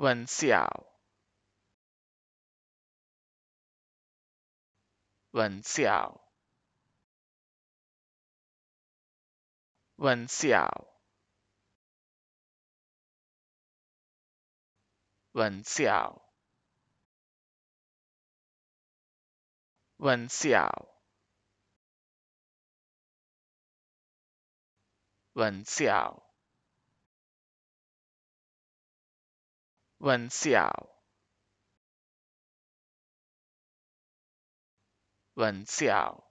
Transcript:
闻笑，闻笑，闻笑，闻笑，闻笑。微笑，微笑。